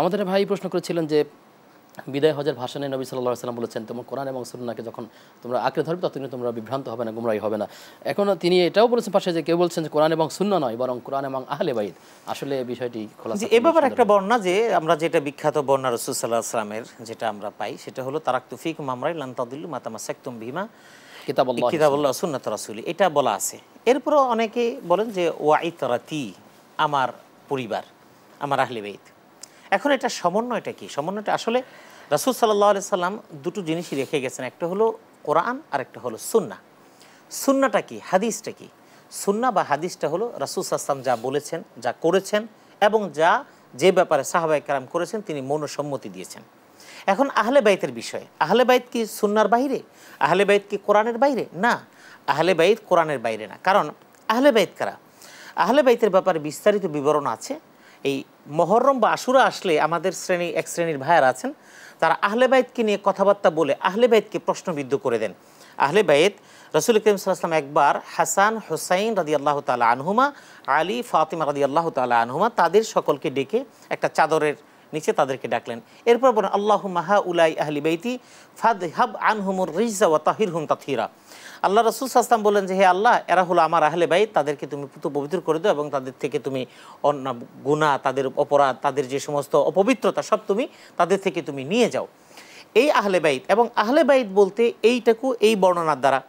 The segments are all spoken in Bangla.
আমাদের ভাই প্রশ্ন করেছিলেন যে বিদায় হজের ভাষণে নবী সাল্লাহ সাল্লাম বলেছেন তোমার কোরআন এবং সুন্নাকে যখন তোমরা আঁকড়ে ধরবে ততদিন তোমরা বিভ্রান্ত হবে না গুমরাই হবে না এখন তিনি এটাও বলেছেন পাশে যে কেউ বলছেন যে কোরআন এবং শূন্য নয় বরং কোরআন এবং আহলে বাইদ আসলে বিষয়টি খোলা যে এ ব্যাপারে একটা বর্ণনা যে আমরা যেটা বিখ্যাত বর্ণা রসুল সাল্লাহ আসলামের যেটা আমরা পাই সেটা হলো তারাক তুফিক মামরাই লান্তাদুল্লু মাতামা সেকতুম ভীমা কিতাবল্লাহ সুন্নাত এটা বলা আছে এরপরও অনেকে বলেন যে ওয়াই তারাতি আমার পরিবার আমার আহলে বাইদ এখন এটা সমন্বয়টা কি সমন্বয়টা আসলে রাসুল সাল্লি সাল্লাম দুটো জিনিসই রেখে গেছেন একটা হলো কোরআন আর একটা হলো সুন্না সুন্নাটা কি হাদিসটা কি সুন্না বা হাদিসটা হলো রাসুল সাল্লাম যা বলেছেন যা করেছেন এবং যা যে ব্যাপারে সাহাবাই কালাম করেছেন তিনি মনসম্মতি দিয়েছেন এখন আহলে বাইতের বিষয়ে আহলে বাইত কি সুন্নার বাইরে আহলে বাইত কি কোরআনের বাইরে না আহলে বাইত কোরআনের বাইরে না কারণ আহলে বাইত কারা আহলে বাইতের ব্যাপারে বিস্তারিত বিবরণ আছে এই মহরম বা আশুরা আসলে আমাদের শ্রেণী এক শ্রেণীর ভাইয়ার আছেন তারা আহলে বাইদকে নিয়ে কথাবার্তা বলে আহলে বাইদকে প্রশ্নবিদ্ধ করে দেন আহলে বাইদ রসুল করিম সাল্লাম একবার হাসান হোসাইন রাজি আল্লাহ তালা আনহুমা আলী ফাতিমা রাজি আল্লাহ তালা আনহুমা তাদের সকলকে ডেকে একটা চাদরের নিচে তাদেরকে ডাকলেন এরপর বলেন আল্লাহ মাহা উলাই আহলি বেইতি ফাদ হাব আন হুমুর রিজা ও তাহির হুম তাথিরা আল্লাহ রসুল সাস্তাম বলেন যে হে আল্লাহ এরা হলো আমার আহলে ভাই তাদেরকে তুমি পুতু পবিত্র করে দাও এবং তাদের থেকে তুমি অন্য গুণা তাদের অপরাধ তাদের যে সমস্ত অপবিত্রতা সব তুমি তাদের থেকে তুমি নিয়ে যাও এই আহলে বাইত এবং আহলে বাইত বলতে এইটাকু এই বর্ণনার দ্বারা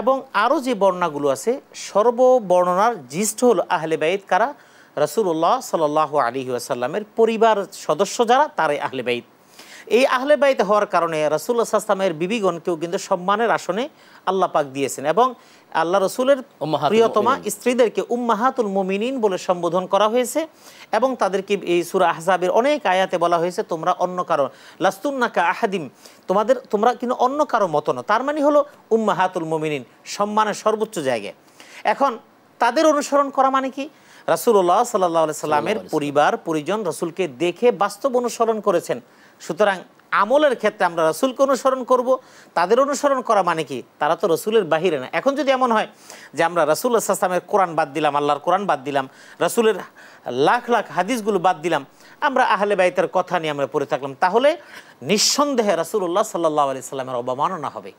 এবং আরও যে বর্ণনাগুলো আছে সর্ববর্ণনার জিষ্ট হলো আহলে বাইত কারা রসুল্লাহ সাল্লাহ আলী আসাল্লামের পরিবার সদস্য যারা তারাই আহলে বাইত এই আহলে বাইত হওয়ার কারণে রসুল্লাহ সাল্লামের বিবিগণকেও কিন্তু সম্মানের আসনে আল্লাহ পাক দিয়েছেন এবং আল্লাহ রসুলের প্রিয়তমা স্ত্রীদেরকে উম্মাহাতুল মুমিনিন বলে সম্বোধন করা হয়েছে এবং তাদেরকে এই সুরা আহজাবের অনেক আয়াতে বলা হয়েছে তোমরা অন্য কারো লাস্তুন্নাকা আহাদিম তোমাদের তোমরা কিন্তু অন্য কারো মতন তার মানে হলো উম্মাহাতুল মুমিনিন সম্মানের সর্বোচ্চ জায়গায় এখন তাদের অনুসরণ করা মানে কি রাসুল্লাহ সাল্লাহ সাল্লামের পরিবার পরিজন রাসুলকে দেখে বাস্তব অনুসরণ করেছেন সুতরাং আমলের ক্ষেত্রে আমরা রসুলকে অনুসরণ করব তাদের অনুসরণ করা মানে কি তারা তো রসুলের বাহিরে না এখন যদি এমন হয় যে আমরা রসুল আসলামের কোরআন বাদ দিলাম আল্লাহর কোরআন বাদ দিলাম রসুলের লাখ লাখ হাদিসগুলো বাদ দিলাম আমরা আহলে বাইতের কথা নিয়ে আমরা পড়ে থাকলাম তাহলে নিঃসন্দেহে রসুল্লাহ সাল্লাহ আলি সাল্লামের অবমাননা হবে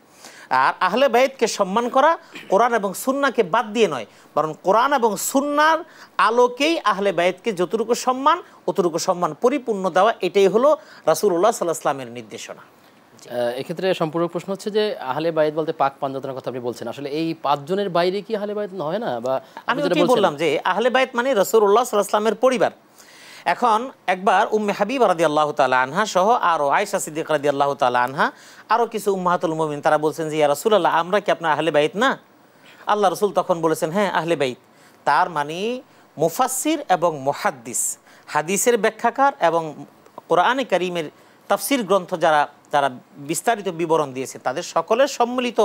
আর আহলে বাইদকে সম্মান করা কোরআন এবং সুন্নাকে বাদ দিয়ে নয় বরং কোরআন এবং সুন্নার আলোকেই আহলে বাইদকে যতটুকু সম্মান অতটুকু সম্মান পরিপূর্ণ দেওয়া এটাই হলো রাসুল্লাহ সাল্লাহ ইসলামের নির্দেশনা এক্ষেত্রে সম্পূর্ণ প্রশ্ন হচ্ছে যে আহলে বাইদ বলতে পাক পাঞ্জাতনের কথা আপনি বলছেন আসলে এই পাঁচজনের বাইরে কি আহলে বাইদ হয় না বা আমি বললাম যে আহলে বাইদ মানে রসুল্লাহ সাল্লাহ ইসলামের পরিবার এখন একবার উম্মে হাবিব রাদি আল্লাহ তালা আনহা সহ আরও আয়সা সিদ্দিক রাদি আল্লাহ তালা আনহা আরও কিছু উম্মাহাতুল মোমিন তারা বলছেন যে ইয়া আল্লাহ আমরা কি আপনার আহলে বাইত না আল্লাহ রসুল তখন বলেছেন হ্যাঁ আহলে বাইত তার মানে মুফাসির এবং মহাদ্দিস হাদিসের ব্যাখ্যাকার এবং কোরআনে করিমের তাফসির গ্রন্থ যারা তারা বিস্তারিত বিবরণ দিয়েছে তাদের সকলের সম্মিলিত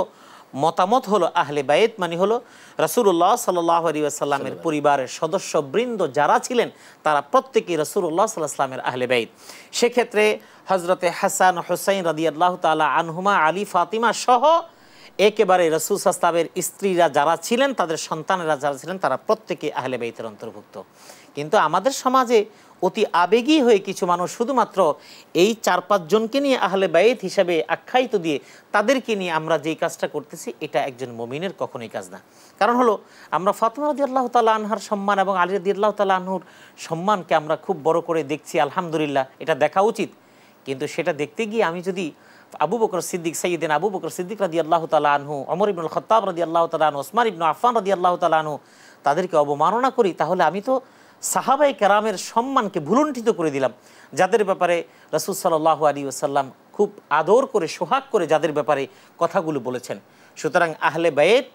মতামত হলো আহলে বায়েত মানে হলো রসুল্লাহ সাল্লাহ আলী আসাল্লামের পরিবারের বৃন্দ যারা ছিলেন তারা প্রত্যেকেই রসুল্লাহ সাল্লাহামের আহলে বায়েত সেক্ষেত্রে হজরতে হাসান হোসাইন রদিয়াল্লাহ তালা আনহুমা আলী ফাতিমা সহ একেবারে রসুল সাস্তাবের স্ত্রীরা যারা ছিলেন তাদের সন্তানেরা যারা ছিলেন তারা প্রত্যেকেই আহলে বাইতের অন্তর্ভুক্ত কিন্তু আমাদের সমাজে অতি আবেগী হয়ে কিছু মানুষ শুধুমাত্র এই চার পাঁচজনকে নিয়ে আহলে বায়েত হিসাবে আখ্যায়িত দিয়ে তাদেরকে নিয়ে আমরা যেই কাজটা করতেছি এটা একজন মমিনের কখনোই কাজ না কারণ হলো আমরা ফাতেমা রদি আল্লাহ তাল্লাহ আনহার সম্মান এবং আলী রদি আল্লাহ তালা আনহুর সম্মানকে আমরা খুব বড় করে দেখছি আলহামদুলিল্লাহ এটা দেখা উচিত কিন্তু সেটা দেখতে গিয়ে আমি যদি আবু বকর সিদ্দিক সঈদিন আবু বকর সিদ্দিক রাদি আল্লাহ তালা আনহু অমর ইবনুল খতাব রাদি আল্লাহ তালা আনু ওসমান ইবনু আফান রাদি আল্লাহ তালা আনহু তাদেরকে অবমাননা করি তাহলে আমি তো সাহাবাই কেরামের সম্মানকে ভুলুণ্ঠিত করে দিলাম যাদের ব্যাপারে রসুল সাল্লাহ আলী ওসাল্লাম খুব আদর করে সোহাগ করে যাদের ব্যাপারে কথাগুলো বলেছেন সুতরাং আহলে বায়েত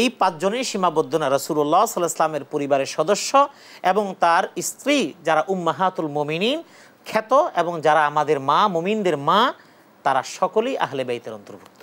এই পাঁচজনের সীমাবদ্ধ না রসুল্লাহ ইসলামের পরিবারের সদস্য এবং তার স্ত্রী যারা উম্মাহাতুল মমিনিন খ্যাত এবং যারা আমাদের মা মমিনদের মা তারা সকলেই আহলে বাইতের অন্তর্ভুক্ত